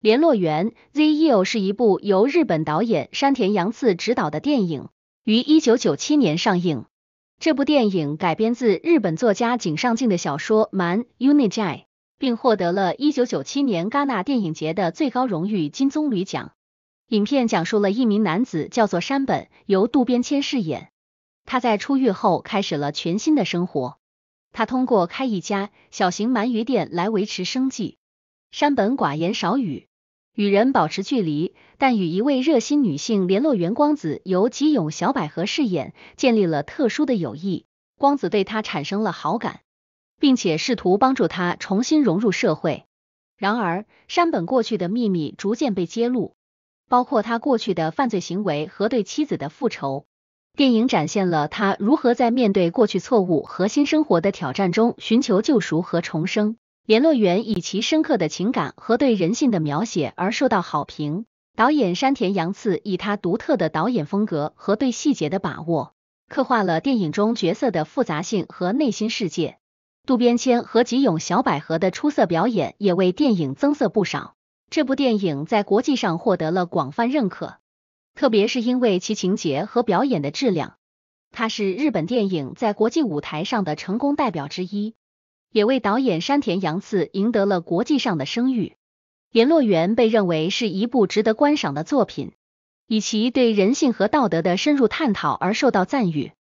联络员 ZEO 是一部由日本导演山田洋次执导的电影，于一九九七年上映。这部电影改编自日本作家井上靖的小说《鳗》，Unijay，并获得了一九九七年戛纳电影节的最高荣誉金棕榈奖。影片讲述了一名男子叫做山本，由渡边谦饰演。他在出狱后开始了全新的生活。他通过开一家小型鳗鱼店来维持生计。山本寡言少语。与人保持距离，但与一位热心女性联络员光子由吉永小百合饰演建立了特殊的友谊。光子对她产生了好感，并且试图帮助她重新融入社会。然而，山本过去的秘密逐渐被揭露，包括他过去的犯罪行为和对妻子的复仇。电影展现了他如何在面对过去错误和新生活的挑战中寻求救赎和重生。联络员以其深刻的情感和对人性的描写而受到好评。导演山田洋次以他独特的导演风格和对细节的把握，刻画了电影中角色的复杂性和内心世界。渡边谦和吉永小百合的出色表演也为电影增色不少。这部电影在国际上获得了广泛认可，特别是因为其情节和表演的质量。它是日本电影在国际舞台上的成功代表之一。也为导演山田洋次赢得了国际上的声誉。《联络员》被认为是一部值得观赏的作品，以其对人性和道德的深入探讨而受到赞誉。